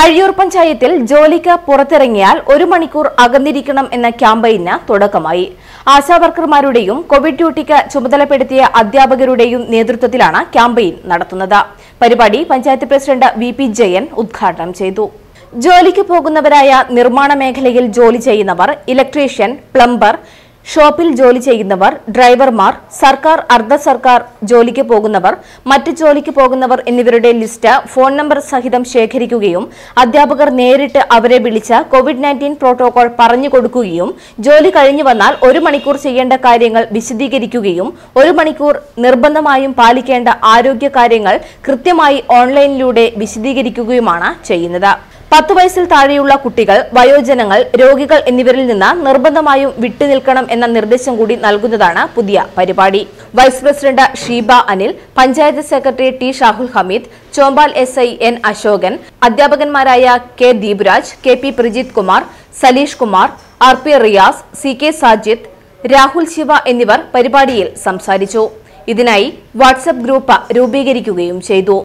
അഴിയൂർ പഞ്ചായത്തിൽ ജോലിക്ക് പുറത്തിറങ്ങിയാൽ ഒരു മണിക്കൂർ അകന്നിരിക്കണം എന്ന ക്യാമ്പയിന് തുടക്കമായി ആശാവർക്കർമാരുടെയും കോവിഡ് ഡ്യൂട്ടിക്ക് ചുമതലപ്പെടുത്തിയ അധ്യാപകരുടെയും നേതൃത്വത്തിലാണ് ക്യാമ്പയിൻ നടത്തുന്നത് പരിപാടി panchayat president V P Jayan ഉദ്ഘാടനം ചെയ്തു ജോലിക്ക് പോകുന്നവരായ നിർമ്മാണ മേഖലയിൽ ജോലി ചെയ്യുന്നവർ ഇലക്ട്രീഷ്യൻ പ്ലംബർ ഷോപ്പിൽ ജോലി ചെയ്യുന്നവർ ഡ്രൈവർമാർ സർക്കാർ അർദ്ധ സർക്കാർ ജോലിക്ക് പോകുന്നവർ മറ്റ് ജോലിക്ക് പോകുന്നവർ എന്നിവരുടെ ലിസ്റ്റ് ഫോൺ നമ്പർ സഹിതം ശേഖരിക്കുകയും അധ്യാപകർ നേരിട്ട് അവരെ വിളിച്ച് കോവിഡ് നയൻറ്റീൻ പ്രോട്ടോകോൾ പറഞ്ഞു കൊടുക്കുകയും ജോലി കഴിഞ്ഞു വന്നാൽ ഒരു മണിക്കൂർ ചെയ്യേണ്ട കാര്യങ്ങൾ വിശദീകരിക്കുകയും ഒരു മണിക്കൂർ നിർബന്ധമായും പാലിക്കേണ്ട ആരോഗ്യ കാര്യങ്ങൾ കൃത്യമായി ഓൺലൈനിലൂടെ വിശദീകരിക്കുകയുമാണ് ചെയ്യുന്നത് പത്ത് വയസ്സിൽ താഴെയുള്ള കുട്ടികൾ വയോജനങ്ങൾ രോഗികൾ എന്നിവരിൽ നിന്ന് നിർബന്ധമായും വിട്ടുനിൽക്കണം എന്ന നിർദ്ദേശം കൂടി നൽകുന്നതാണ് പുതിയ പരിപാടി vice president Sheeba Anil panchayat secretary T Shahul Hameed Chombal S I N Ashokan അധ്യാപകന്മാരായ K Deepuraj K P Prajith Kumar Saleesh Kumar R P Riyas C K Sajith Rahul Shiva എന്നിവർ പരിപാടിയിൽ സംസാരിച്ചു ഇതിനായി വാട്സ്ആപ്പ് ഗ്രൂപ്പ് രൂപീകരിക്കുകയും ചെയ്തു